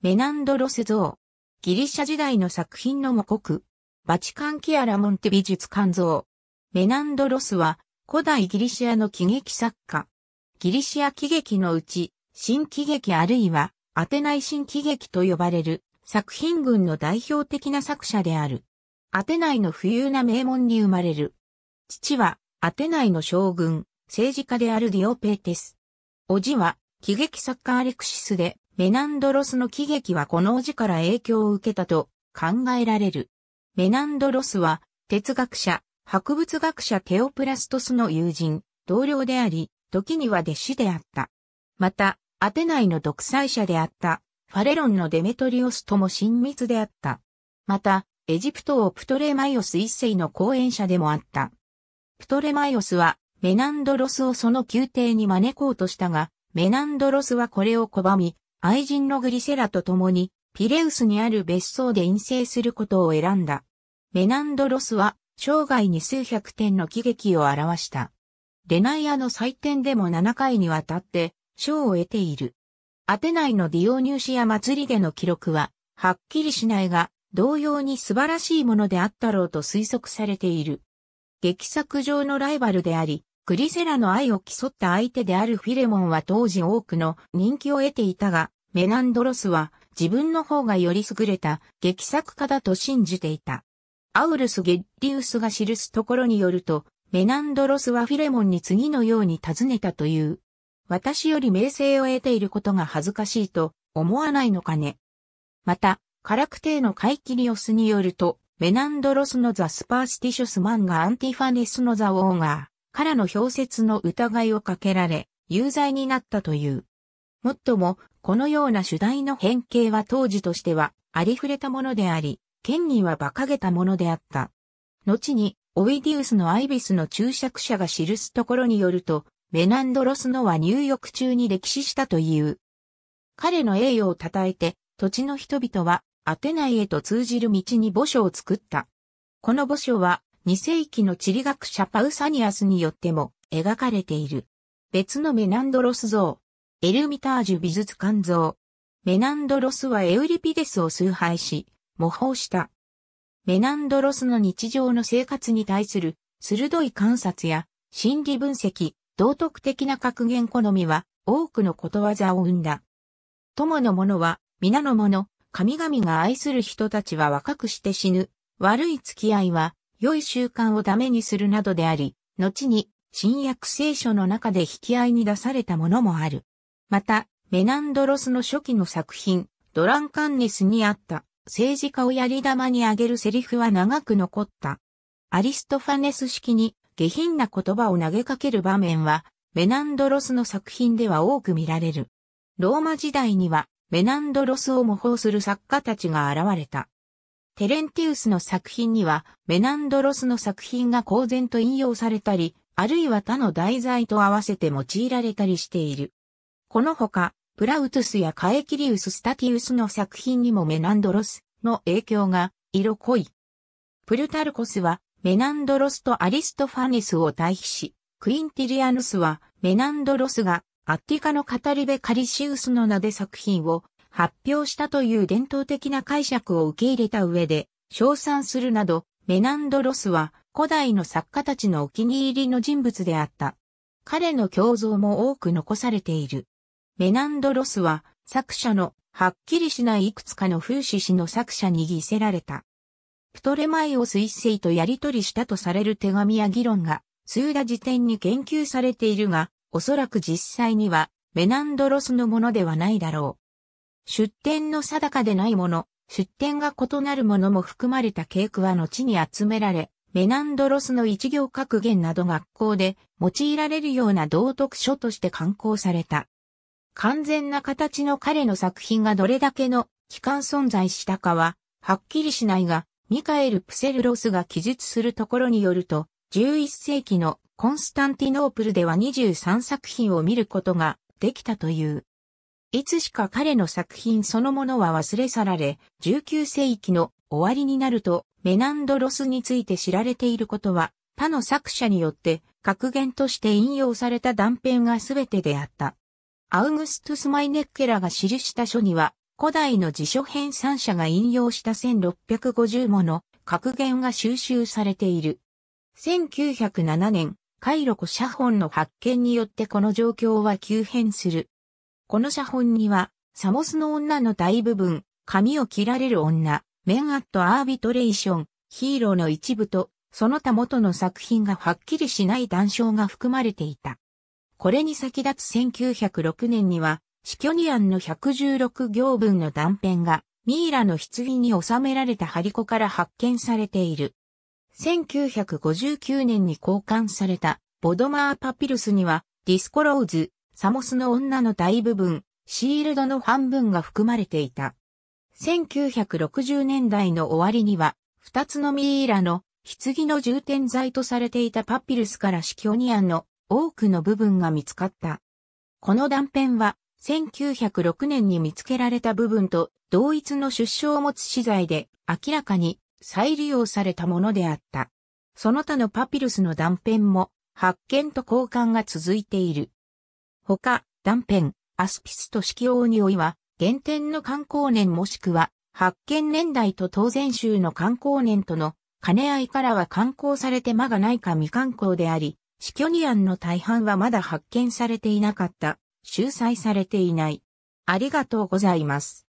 メナンドロス像。ギリシャ時代の作品の母国。バチカンキアラモンテ美術館像。メナンドロスは古代ギリシアの喜劇作家。ギリシア喜劇のうち、新喜劇あるいはアテナイ新喜劇と呼ばれる作品群の代表的な作者である。アテナイの富裕な名門に生まれる。父はアテナイの将軍、政治家であるディオペーテス。おじは喜劇作家アレクシスで、メナンドロスの喜劇はこの文字から影響を受けたと考えられる。メナンドロスは哲学者、博物学者テオプラストスの友人、同僚であり、時には弟子であった。また、アテナイの独裁者であった、ファレロンのデメトリオスとも親密であった。また、エジプトをプトレマイオス一世の後援者でもあった。プトレマイオスは、メナンドロスをその宮廷に招こうとしたが、メナンドロスはこれを拒み、愛人のグリセラと共に、ピレウスにある別荘で陰性することを選んだ。メナンドロスは、生涯に数百点の喜劇を表した。レナイアの祭典でも7回にわたって、賞を得ている。アテナイのディオニューシア祭りでの記録は、はっきりしないが、同様に素晴らしいものであったろうと推測されている。劇作上のライバルであり、クリセラの愛を競った相手であるフィレモンは当時多くの人気を得ていたが、メナンドロスは自分の方がより優れた劇作家だと信じていた。アウルス・ゲッリウスが記すところによると、メナンドロスはフィレモンに次のように尋ねたという。私より名声を得ていることが恥ずかしいと思わないのかね。また、カラクテのカイキリオスによると、メナンドロスのザ・スパースティショスマンアンティファネスのザ・ウォーガからの氷説の疑いをかけられ、有罪になったという。もっとも、このような主題の変形は当時としては、ありふれたものであり、権威は馬鹿げたものであった。後に、オイディウスのアイビスの注釈者が記すところによると、メナンドロスノは入浴中に歴史したという。彼の栄誉を称えて、土地の人々は、アテナイへと通じる道に墓所を作った。この墓所は、2世紀の地理学者パウサニアスによっても描かれている。別のメナンドロス像。エルミタージュ美術館像。メナンドロスはエウリピデスを崇拝し、模倣した。メナンドロスの日常の生活に対する鋭い観察や心理分析、道徳的な格言好みは多くのことわざを生んだ。友の者は皆の者、神々が愛する人たちは若くして死ぬ。悪い付き合いは良い習慣をダメにするなどであり、後に新約聖書の中で引き合いに出されたものもある。また、メナンドロスの初期の作品、ドランカンネスにあった政治家をやり玉にあげるセリフは長く残った。アリストファネス式に下品な言葉を投げかける場面は、メナンドロスの作品では多く見られる。ローマ時代には、メナンドロスを模倣する作家たちが現れた。テレンティウスの作品には、メナンドロスの作品が公然と引用されたり、あるいは他の題材と合わせて用いられたりしている。このほか、プラウトゥスやカエキリウス・スタティウスの作品にもメナンドロスの影響が色濃い。プルタルコスはメナンドロスとアリストファネスを対比し、クインティリアヌスはメナンドロスがアッティカの語り部カリシウスの名で作品を発表したという伝統的な解釈を受け入れた上で、称賛するなど、メナンドロスは古代の作家たちのお気に入りの人物であった。彼の胸像も多く残されている。メナンドロスは作者のはっきりしないいくつかの風刺詩の作者に偽せられた。プトレマイオス一世とやり取りしたとされる手紙や議論が、数打辞典に研究されているが、おそらく実際には、メナンドロスのものではないだろう。出典の定かでないもの、出典が異なるものも含まれた系譜は後に集められ、メナンドロスの一行格言など学校で用いられるような道徳書として刊行された。完全な形の彼の作品がどれだけの期間存在したかは、はっきりしないが、ミカエル・プセルロスが記述するところによると、11世紀のコンスタンティノープルでは23作品を見ることができたという。いつしか彼の作品そのものは忘れ去られ、19世紀の終わりになると、メナンドロスについて知られていることは、他の作者によって格言として引用された断片が全てであった。アウグストゥス・マイネッケラが記した書には、古代の辞書編三者が引用した1650もの格言が収集されている。1907年、カイロコ写本の発見によってこの状況は急変する。この写本には、サモスの女の大部分、髪を切られる女、メンアットアービトレーション、ヒーローの一部と、その他元の作品がはっきりしない談笑が含まれていた。これに先立つ1906年には、シキョニアンの116行分の断片が、ミイラの棺に収められた張り子から発見されている。1959年に交換されたボドマーパピルスには、ディスコローズ、サモスの女の大部分、シールドの半分が含まれていた。1960年代の終わりには、二つのミイラの棺の重点剤とされていたパピルスからシキョニアンの多くの部分が見つかった。この断片は、1906年に見つけられた部分と同一の出生を持つ資材で明らかに再利用されたものであった。その他のパピルスの断片も発見と交換が続いている。ほか、断片、アスピスと季。王においは、原点の観光年もしくは、発見年代と当然州の観光年との兼ね合いからは観光されて間がないか未観光であり、死去に案の大半はまだ発見されていなかった、収載されていない。ありがとうございます。